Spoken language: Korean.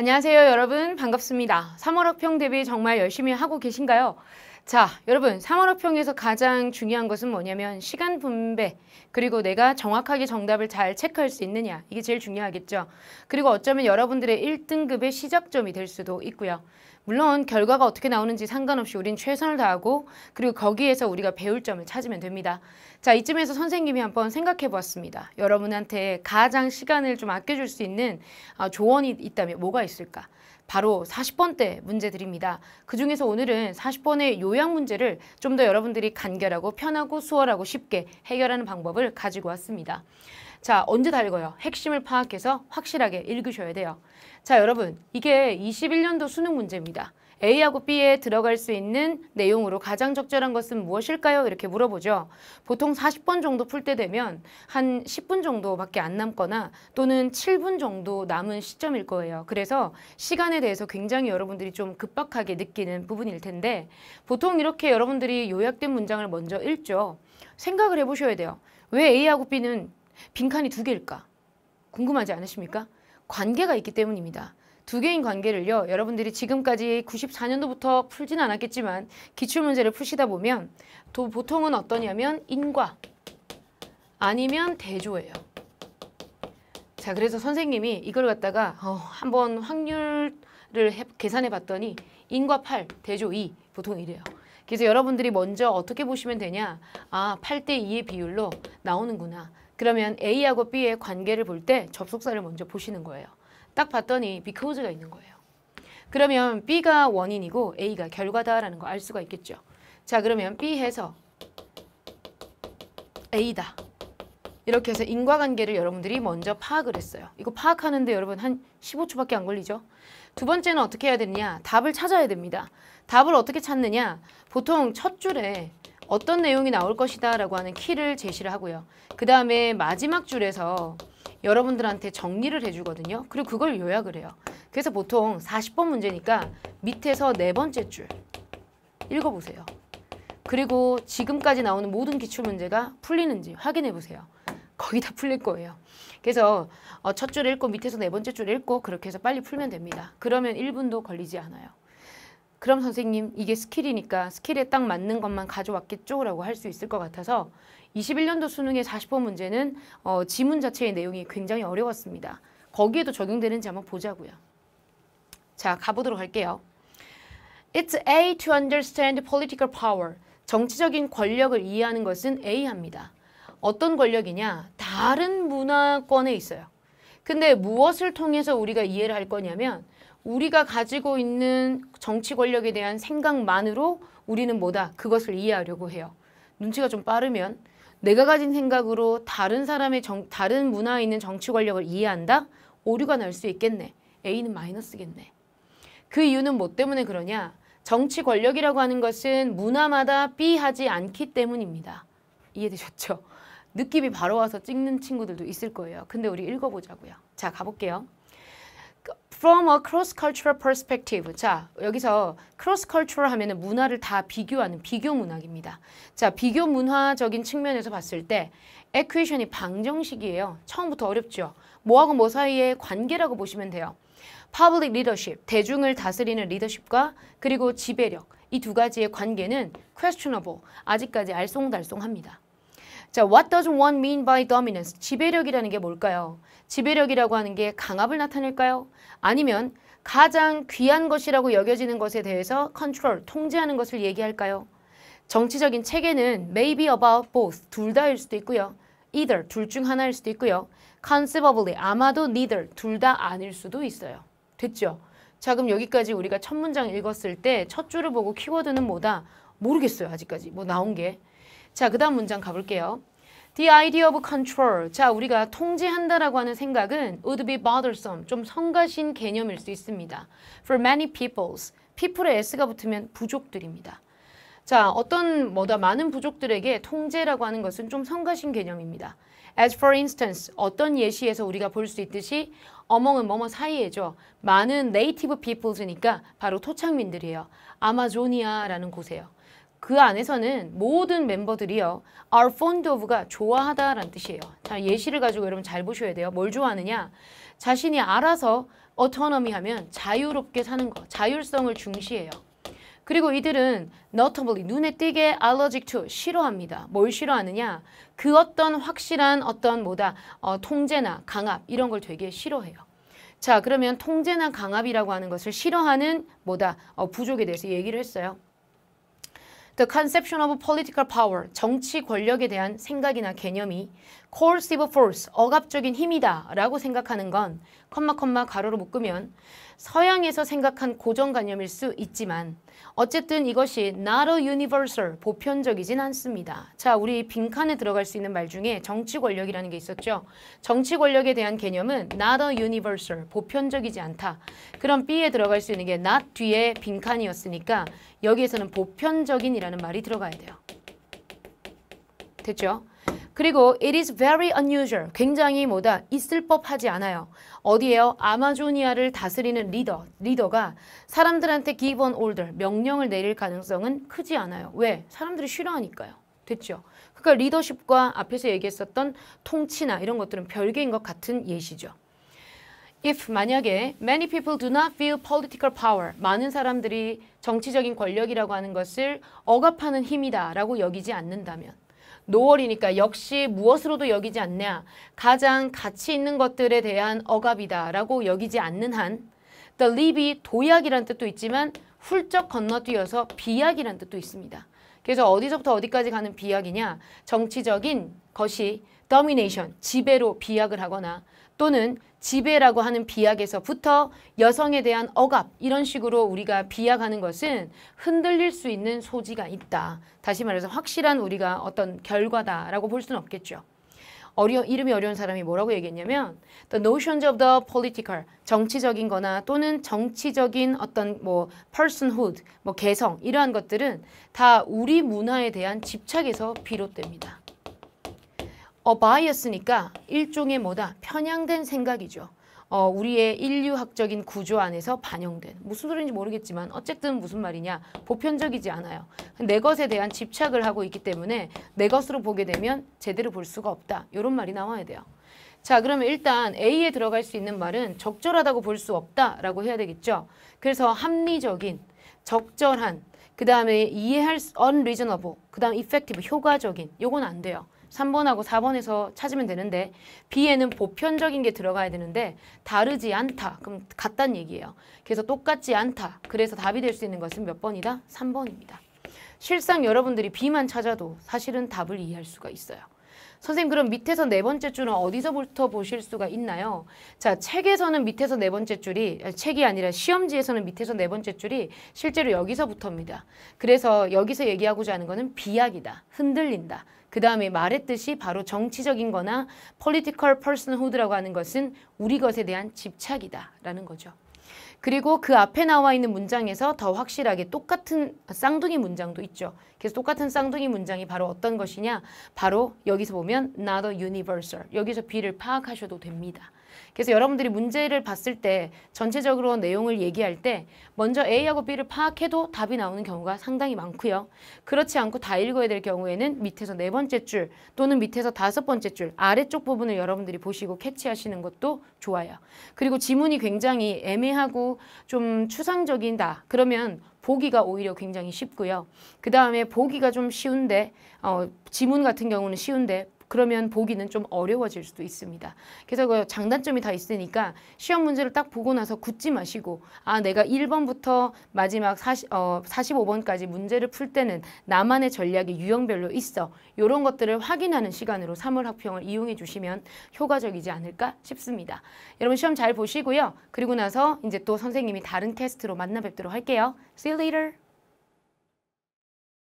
안녕하세요 여러분 반갑습니다. 3월 학평 대비 정말 열심히 하고 계신가요? 자, 여러분 상업평에서 가장 중요한 것은 뭐냐면 시간 분배 그리고 내가 정확하게 정답을 잘 체크할 수 있느냐 이게 제일 중요하겠죠. 그리고 어쩌면 여러분들의 1등급의 시작점이 될 수도 있고요. 물론 결과가 어떻게 나오는지 상관없이 우린 최선을 다하고 그리고 거기에서 우리가 배울 점을 찾으면 됩니다. 자, 이쯤에서 선생님이 한번 생각해 보았습니다. 여러분한테 가장 시간을 좀 아껴줄 수 있는 어, 조언이 있다면 뭐가 있을까? 바로 4 0번대 문제들입니다. 그중에서 오늘은 40번의 요약 문제를 좀 더 여러분들이 간결하고 편하고 수월하고 쉽게 해결하는 방법을 가지고 왔습니다. 자, 언제 다 읽어요? 핵심을 파악해서 확실하게 읽으셔야 돼요. 자, 여러분, 이게 21년도 수능 문제입니다. A하고 B에 들어갈 수 있는 내용으로 가장 적절한 것은 무엇일까요? 이렇게 물어보죠. 보통 40번 정도 풀 때 되면 한 10분 정도밖에 안 남거나 또는 7분 정도 남은 시점일 거예요. 그래서 시간에 대해서 굉장히 여러분들이 좀 급박하게 느끼는 부분일 텐데 보통 이렇게 여러분들이 요약된 문장을 먼저 읽죠. 생각을 해보셔야 돼요. 왜 A하고 B는 빈칸이 두 개일까? 궁금하지 않으십니까? 관계가 있기 때문입니다. 두 개인 관계를요. 여러분들이 지금까지 94년도부터 풀진 않았겠지만 기출문제를 푸시다 보면 도, 보통은 어떠냐면 인과 아니면 대조예요. 자 그래서 선생님이 이걸 갖다가 어, 한번 확률을 해, 계산해 봤더니 인과 8, 대조 2 보통 이래요. 그래서 여러분들이 먼저 어떻게 보시면 되냐 아 8대 2의 비율로 나오는구나 그러면 A하고 B의 관계를 볼 때 접속사를 먼저 보시는 거예요. 딱 봤더니 because가 있는 거예요. 그러면 B가 원인이고 A가 결과다라는 거 알 수가 있겠죠. 자 그러면 B 해서 A다. 이렇게 해서 인과관계를 여러분들이 먼저 파악을 했어요. 이거 파악하는데 여러분 한 15초밖에 안 걸리죠. 두 번째는 어떻게 해야 되느냐. 답을 찾아야 됩니다. 답을 어떻게 찾느냐. 보통 첫 줄에 어떤 내용이 나올 것이다 라고 하는 키를 제시를 하고요. 그 다음에 마지막 줄에서 여러분들한테 정리를 해주거든요. 그리고 그걸 요약을 해요. 그래서 보통 40번 문제니까 밑에서 네 번째 줄 읽어보세요. 그리고 지금까지 나오는 모든 기출문제가 풀리는지 확인해보세요. 거의 다 풀릴 거예요. 그래서 어, 첫줄 읽고 밑에서 네 번째 줄 읽고 그렇게 해서 빨리 풀면 됩니다. 그러면 1분도 걸리지 않아요. 그럼 선생님 이게 스킬이니까 스킬에 딱 맞는 것만 가져왔겠죠? 라고 할 수 있을 것 같아서 21년도 수능의 40번 문제는 어, 지문 자체의 내용이 굉장히 어려웠습니다. 거기에도 적용되는지 한번 보자고요. 자, 가보도록 할게요. It's A to understand political power. 정치적인 권력을 이해하는 것은 A합니다. 어떤 권력이냐? 다른 문화권에 있어요. 근데 무엇을 통해서 우리가 이해를 할 거냐면 우리가 가지고 있는 정치 권력에 대한 생각만으로 우리는 뭐다? 그것을 이해하려고 해요. 눈치가 좀 빠르면 내가 가진 생각으로 다른 사람의 정, 다른 문화에 있는 정치 권력을 이해한다? 오류가 날 수 있겠네. A는 마이너스겠네. 그 이유는 뭐 때문에 그러냐? 정치 권력이라고 하는 것은 문화마다 B하지 않기 때문입니다. 이해되셨죠? 느낌이 바로 와서 찍는 친구들도 있을 거예요. 근데 우리 읽어보자고요. 자, 가볼게요. From a cross-cultural perspective. 자, 여기서 cross-cultural 하면 은 문화를 다 비교하는 비교 문학입니다. 자, 비교 문화적인 측면에서 봤을 때 equation이 방정식이에요. 처음부터 어렵죠. 뭐하고 뭐 사이의 관계라고 보시면 돼요. public leadership, 대중을 다스리는 리더십과 그리고 지배력, 이 두 가지의 관계는 questionable, 아직까지 알쏭달쏭합니다. 자, what does one mean by dominance? 지배력이라는 게 뭘까요? 지배력이라고 하는 게 강압을 나타낼까요? 아니면 가장 귀한 것이라고 여겨지는 것에 대해서 컨트롤, 통제하는 것을 얘기할까요? 정치적인 체계는 maybe about both, 둘 다일 수도 있고요. either, 둘 중 하나일 수도 있고요. conceivably, 아마도 neither, 둘 다 아닐 수도 있어요. 됐죠? 자, 그럼 여기까지 우리가 첫 문장 읽었을 때 첫 줄을 보고 키워드는 뭐다? 모르겠어요, 아직까지. 뭐 나온 게. 자, 그 다음 문장 가볼게요. The idea of control. 자, 우리가 통제한다라고 하는 생각은 would be bothersome. 좀 성가신 개념일 수 있습니다. For many peoples. people에 s가 붙으면 부족들입니다. 자, 어떤 뭐다 많은 부족들에게 통제라고 하는 것은 좀 성가신 개념입니다. As for instance, 어떤 예시에서 우리가 볼 수 있듯이 a m 은 뭐뭐 사이에죠. 많은 native peoples니까 바로 토착민들이에요. 아마조니아라는 곳에요. 그 안에서는 모든 멤버들이요. are fond of가 좋아하다라는 뜻이에요. 자, 예시를 가지고 여러분 잘 보셔야 돼요. 뭘 좋아하느냐? 자신이 알아서 autonomy 하면 자유롭게 사는 거, 자율성을 중시해요. 그리고 이들은 notably 눈에 띄게 allergic to 싫어합니다. 뭘 싫어하느냐? 그 어떤 확실한 어떤 뭐다 어, 통제나 강압 이런 걸 되게 싫어해요. 자 그러면 통제나 강압이라고 하는 것을 싫어하는 뭐다 어, 부족에 대해서 얘기를 했어요. The conception of political power, 정치 권력에 대한 생각이나 개념이 coercive force, 억압적인 힘이다 라고 생각하는 건 컴마 컴마 가로로 묶으면 서양에서 생각한 고정관념일 수 있지만 어쨌든 이것이 not a universal, 보편적이진 않습니다. 자, 우리 빈칸에 들어갈 수 있는 말 중에 정치 권력이라는 게 있었죠. 정치 권력에 대한 개념은 not a universal, 보편적이지 않다. 그럼 B에 들어갈 수 있는 게 not 뒤에 빈칸이었으니까 여기에서는 보편적인이라는 말이 들어가야 돼요. 됐죠? 그리고 it is very unusual. 굉장히 뭐다 있을 법하지 않아요. 어디에요? 아마조니아를 다스리는 리더, 리더가 사람들한테 give an order, 명령을 내릴 가능성은 크지 않아요. 왜? 사람들이 싫어하니까요. 됐죠? 그러니까 리더십과 앞에서 얘기했었던 통치나 이런 것들은 별개인 것 같은 예시죠. If 만약에 many people do not feel political power, 많은 사람들이 정치적인 권력이라고 하는 것을 억압하는 힘이다 라고 여기지 않는다면 노월이니까 역시 무엇으로도 여기지 않냐 가장 가치 있는 것들에 대한 억압이다 라고 여기지 않는 한 The leap이 도약이란 뜻도 있지만 훌쩍 건너뛰어서 비약이란 뜻도 있습니다. 그래서 어디서부터 어디까지 가는 비약이냐 정치적인 것이 domination, 지배로 비약을 하거나 또는 지배라고 하는 비약에서부터 여성에 대한 억압 이런 식으로 우리가 비약하는 것은 흔들릴 수 있는 소지가 있다. 다시 말해서 확실한 우리가 어떤 결과다라고 볼 수는 없겠죠. 어려 이름이 어려운 사람이 뭐라고 얘기했냐면 the notions of the political 정치적인 거나 또는 정치적인 어떤 뭐 personhood 뭐 개성 이러한 것들은 다 우리 문화에 대한 집착에서 비롯됩니다. 어, 바이어스니까 일종의 뭐다? 편향된 생각이죠. 어, 우리의 인류학적인 구조 안에서 반영된 무슨 소리인지 모르겠지만 어쨌든 무슨 말이냐 보편적이지 않아요. 내 것에 대한 집착을 하고 있기 때문에 내 것으로 보게 되면 제대로 볼 수가 없다. 이런 말이 나와야 돼요. 자 그러면 일단 A에 들어갈 수 있는 말은 적절하다고 볼 수 없다라고 해야 되겠죠. 그래서 합리적인, 적절한, 그 다음에 이해할 수, unreasonable, 그 다음 effective, 효과적인 요건 안 돼요. 3번하고 4번에서 찾으면 되는데 B에는 보편적인 게 들어가야 되는데 다르지 않다. 그럼 같단 얘기예요. 그래서 똑같지 않다. 그래서 답이 될 수 있는 것은 몇 번이다? 3번입니다. 실상 여러분들이 B만 찾아도 사실은 답을 이해할 수가 있어요. 선생님 그럼 밑에서 네 번째 줄은 어디서부터 보실 수가 있나요? 자 책에서는 밑에서 네 번째 줄이 책이 아니라 시험지에서는 밑에서 네 번째 줄이 실제로 여기서부터입니다. 그래서 여기서 얘기하고자 하는 거는 비약이다. 흔들린다. 그 다음에 말했듯이 바로 정치적인 거나 political personhood라고 하는 것은 우리 것에 대한 집착이다라는 거죠. 그리고 그 앞에 나와 있는 문장에서 더 확실하게 똑같은 쌍둥이 문장도 있죠. 그래서 똑같은 쌍둥이 문장이 바로 어떤 것이냐. 바로 여기서 보면 not a universal. 여기서 B를 파악하셔도 됩니다. 그래서 여러분들이 문제를 봤을 때 전체적으로 내용을 얘기할 때 먼저 A하고 B를 파악해도 답이 나오는 경우가 상당히 많고요. 그렇지 않고 다 읽어야 될 경우에는 밑에서 네 번째 줄 또는 밑에서 다섯 번째 줄 아래쪽 부분을 여러분들이 보시고 캐치하시는 것도 좋아요. 그리고 지문이 굉장히 애매하고 좀 추상적인다. 그러면 보기가 오히려 굉장히 쉽고요. 그 다음에 보기가 좀 쉬운데 어, 지문 같은 경우는 쉬운데 그러면 보기는 좀 어려워질 수도 있습니다. 그래서 그 장단점이 다 있으니까 시험 문제를 딱 보고 나서 굳지 마시고 아 내가 1번부터 마지막 40, 어, 45번까지 문제를 풀 때는 나만의 전략이 유형별로 있어. 이런 것들을 확인하는 시간으로 3월 학평을 이용해 주시면 효과적이지 않을까 싶습니다. 여러분 시험 잘 보시고요. 그리고 나서 이제 또 선생님이 다른 테스트로 만나 뵙도록 할게요. See you later!